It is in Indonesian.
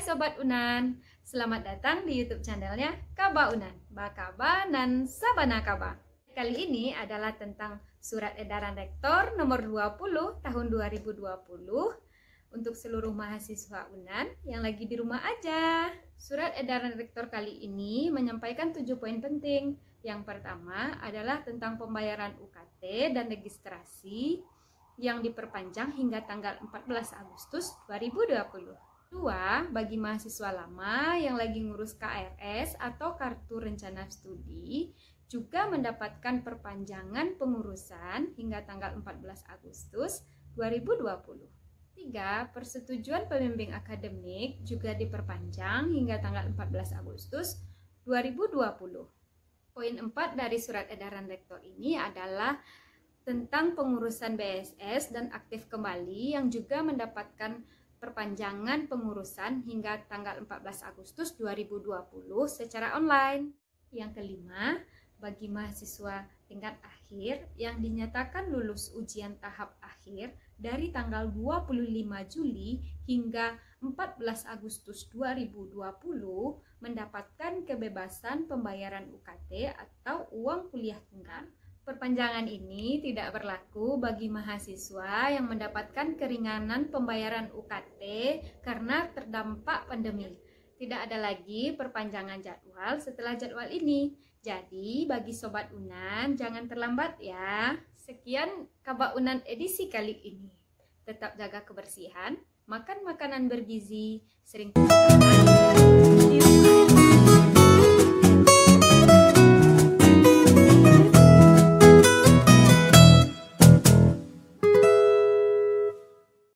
Sobat Unan, selamat datang di YouTube channelnya Kaba Unan, Bakaba dan Sabana Kaba. Kali ini adalah tentang Surat Edaran Rektor nomor 20 tahun 2020 untuk seluruh mahasiswa Unan yang lagi di rumah aja. Surat Edaran Rektor kali ini menyampaikan tujuh poin penting. Yang pertama adalah tentang pembayaran UKT dan registrasi yang diperpanjang hingga tanggal 14 Agustus 2020. Dua, bagi mahasiswa lama yang lagi ngurus KRS atau kartu rencana studi juga mendapatkan perpanjangan pengurusan hingga tanggal 14 Agustus 2020. Tiga, persetujuan pembimbing akademik juga diperpanjang hingga tanggal 14 Agustus 2020. Poin empat dari surat edaran rektor ini adalah tentang pengurusan BSS dan aktif kembali yang juga mendapatkan perpanjangan pengurusan hingga tanggal 14 Agustus 2020 secara online. Yang kelima, bagi mahasiswa tingkat akhir yang dinyatakan lulus ujian tahap akhir dari tanggal 25 Juli hingga 14 Agustus 2020 mendapatkan kebebasan pembayaran UKT atau uang kuliah tunggal Perpanjangan ini tidak berlaku bagi mahasiswa yang mendapatkan keringanan pembayaran UKT karena terdampak pandemi. Tidak ada lagi perpanjangan jadwal setelah jadwal ini. Jadi, bagi sobat Unan jangan terlambat ya. Sekian kabar Unan edisi kali ini. Tetap jaga kebersihan, makan makanan bergizi, sering cuci